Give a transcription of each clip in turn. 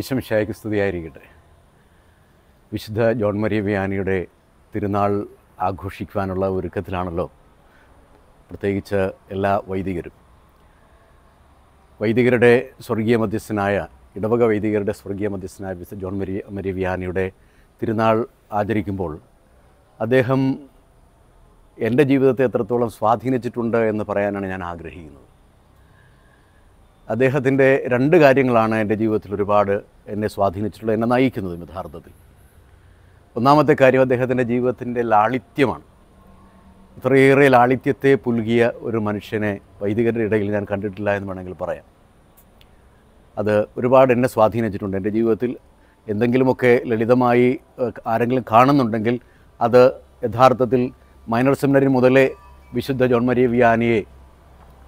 ഈശം ഷായ്ക്ക് സ്തുതിയായിരിക്കട്ടെ വിശുദ്ധ John Maria വിയാനിയുടെ തിരുനാൾ ആഘോഷിക്കുവാനുള്ള ഒരുക്കത്തിലാണല്ലോ പ്രത്യേകിച്ച് എല്ലാ വൈദികരും വൈദികരുടെ സ്വർഗീയ മധ്യസ്ഥനായ ഇടവക വൈദികരുടെ സ്വർഗീയ മധ്യസ്ഥനായ വിശുദ്ധ ജോൺ മരിയ മരിയ വിയാനിയുടെ തിരുനാൾ ആചരിക്കുമ്പോൾ അദ്ദേഹം എൻ്റെ ജീവിതത്തെ എത്രത്തോളം സ്വാധീനിച്ചിട്ടുണ്ട് എന്ന് പറയാനാണ് ഞാൻ ആഗ്രഹിക്കുന്നത് അദ്ദേഹത്തിൻ്റെ രണ്ട് കാര്യങ്ങളാണ് എൻ്റെ ജീവിതത്തിൽ ഒരുപാട് എന്നെ സ്വാധീനിച്ചിട്ടുള്ളത് എന്നെ നയിക്കുന്നത് യഥാർത്ഥത്തിൽ ഒന്നാമത്തെ കാര്യം അദ്ദേഹത്തിൻ്റെ ജീവിതത്തിൻ്റെ ലാളിത്യമാണ് ഇത്രയേറെ ലാളിത്യത്തെ പുൽകിയ ഒരു മനുഷ്യനെ വൈദികരുടെ ഇടയിൽ ഞാൻ കണ്ടിട്ടില്ല എന്ന് വേണമെങ്കിൽ പറയാം അത് ഒരുപാട് എന്നെ സ്വാധീനിച്ചിട്ടുണ്ട് എൻ്റെ ജീവിതത്തിൽ എന്തെങ്കിലുമൊക്കെ ലളിതമായി ആരെങ്കിലും കാണുന്നുണ്ടെങ്കിൽ അത് യഥാർത്ഥത്തിൽ മൈനർ സെമിനറി മുതലേ വിശുദ്ധ ജോൺ മരിയ വിയാനിയെ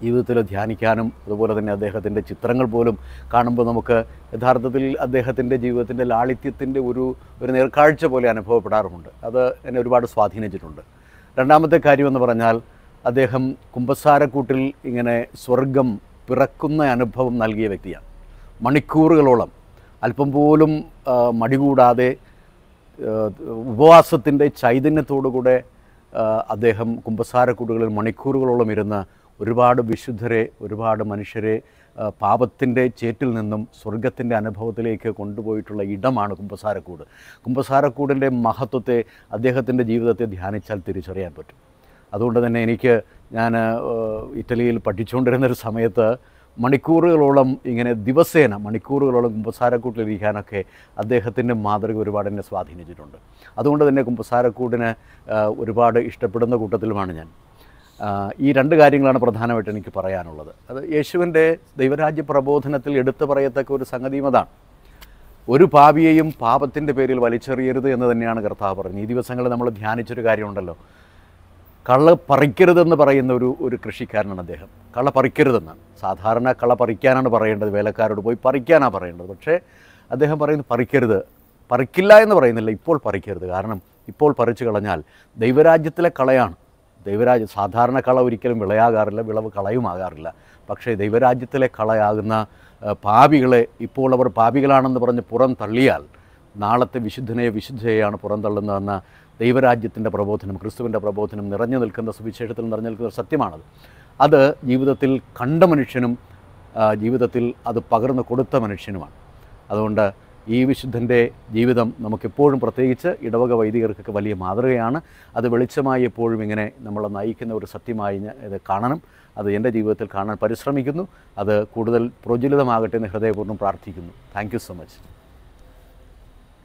ജീവിതത്തിൽ ധ്യാനിക്കാനും അതുപോലെ തന്നെ അദ്ദേഹത്തിൻ്റെ ചിത്രങ്ങൾ പോലും കാണുമ്പോൾ നമുക്ക് യഥാർത്ഥത്തിൽ അദ്ദേഹത്തിൻ്റെ ജീവിതത്തിൻ്റെ ലാളിത്യത്തിൻ്റെ ഒരു ഒരു നേർക്കാഴ്ച പോലെ അനുഭവപ്പെടാറുമുണ്ട് അത് എന്നെ ഒരുപാട് സ്വാധീനിച്ചിട്ടുണ്ട് രണ്ടാമത്തെ കാര്യമെന്ന് പറഞ്ഞാൽ അദ്ദേഹം കുമ്പസാരക്കൂട്ടിൽ ഇങ്ങനെ സ്വർഗം പിറക്കുന്ന അനുഭവം നൽകിയ വ്യക്തിയാണ് മണിക്കൂറുകളോളം അല്പം പോലും മടികൂടാതെ ഉപവാസത്തിൻ്റെ ചൈതന്യത്തോടുകൂടെ അദ്ദേഹം കുമ്പസാരക്കൂടുകളിൽ മണിക്കൂറുകളോളം ഇരുന്ന് ഒരുപാട് വിശുദ്ധരെ ഒരുപാട് മനുഷ്യരെ പാപത്തിൻ്റെ ചേറ്റിൽ നിന്നും സ്വർഗത്തിൻ്റെ അനുഭവത്തിലേക്ക് കൊണ്ടുപോയിട്ടുള്ള ഇടമാണ് കുംഭസാരക്കൂട് കുംഭസാരക്കൂടിൻ്റെ മഹത്വത്തെ അദ്ദേഹത്തിൻ്റെ ജീവിതത്തെ ധ്യാനിച്ചാൽ തിരിച്ചറിയാൻ പറ്റും അതുകൊണ്ട് തന്നെ എനിക്ക് ഞാൻ ഇറ്റലിയിൽ പഠിച്ചുകൊണ്ടിരുന്നൊരു സമയത്ത് മണിക്കൂറുകളോളം ഇങ്ങനെ ദിവസേന മണിക്കൂറുകളോളം കുമ്പസാരക്കൂട്ടിലിരിക്കാനൊക്കെ അദ്ദേഹത്തിൻ്റെ മാതൃക ഒരുപാട് എന്നെ സ്വാധീനിച്ചിട്ടുണ്ട് അതുകൊണ്ട് തന്നെ കുമ്പസാരക്കൂടിന് ഒരുപാട് ഇഷ്ടപ്പെടുന്ന കൂട്ടത്തിലുമാണ് ഞാൻ ഈ രണ്ട് കാര്യങ്ങളാണ് പ്രധാനമായിട്ട് എനിക്ക് പറയാനുള്ളത് അത് യേശുവിൻ്റെ ദൈവരാജ്യ പ്രബോധനത്തിൽ എടുത്തു പറയത്തക്ക ഒരു സംഗതിയും അതാണ് ഒരു പാപിയെയും പാപത്തിൻ്റെ പേരിൽ വലിച്ചെറിയരുത് എന്ന് തന്നെയാണ് കർത്താവ് പറഞ്ഞത് ഈ ദിവസങ്ങൾ നമ്മൾ ധ്യാനിച്ചൊരു കാര്യമുണ്ടല്ലോ കള്ള പറിക്കരുതെന്ന് പറയുന്ന ഒരു ഒരു കൃഷിക്കാരനാണ് അദ്ദേഹം കള്ള പറിക്കരുതെന്നാണ് സാധാരണ കള്ള പറിക്കാനാണ് പറയേണ്ടത് വേലക്കാരോട് പോയി പറിക്കാനാണ് പറയേണ്ടത് പക്ഷേ അദ്ദേഹം പറയുന്നത് പറിക്കരുത് പറിക്കില്ല എന്ന് പറയുന്നില്ല ഇപ്പോൾ പറിക്കരുത് കാരണം ഇപ്പോൾ പറിച്ചു കളഞ്ഞാൽ ദൈവരാജ്യത്തിലെ കളയാണ് ദൈവരാജ് സാധാരണ കള ഒരിക്കലും വിളയാകാറില്ല വിളവ് കളയുമാകാറില്ല പക്ഷേ ദൈവരാജ്യത്തിലെ കളയാകുന്ന പാപികളെ ഇപ്പോൾ അവർ പാപികളാണെന്ന് പറഞ്ഞ് പുറം തള്ളിയാൽ നാളത്തെ വിശുദ്ധനെ വിശുദ്ധയെയാണ് പുറം തള്ളുന്നതെന്ന ദൈവരാജ്യത്തിൻ്റെ പ്രബോധനം ക്രിസ്തുവിൻ്റെ പ്രബോധനം നിറഞ്ഞു നിൽക്കുന്ന സുവിശേഷത്തിൽ നിറഞ്ഞു നിൽക്കുന്ന സത്യമാണത് അത് ജീവിതത്തിൽ കണ്ട മനുഷ്യനും ജീവിതത്തിൽ അത് പകർന്നു കൊടുത്ത മനുഷ്യനുമാണ് അതുകൊണ്ട് ഈ വിശുദ്ധൻ്റെ ജീവിതം നമുക്കെപ്പോഴും പ്രത്യേകിച്ച് ഇടവക വൈദികർക്കൊക്കെ വലിയ മാതൃകയാണ് അത് വെളിച്ചമായി എപ്പോഴും ഇങ്ങനെ നമ്മളെ നയിക്കുന്ന ഒരു സത്യമായി ഇത് കാണണം അത് എൻ്റെ ജീവിതത്തിൽ കാണാൻ പരിശ്രമിക്കുന്നു അത് കൂടുതൽ പ്രോജ്വലിതമാകട്ടെ എന്ന് ഹൃദയപൂർവ്വം പ്രാർത്ഥിക്കുന്നു താങ്ക് സോ മച്ച്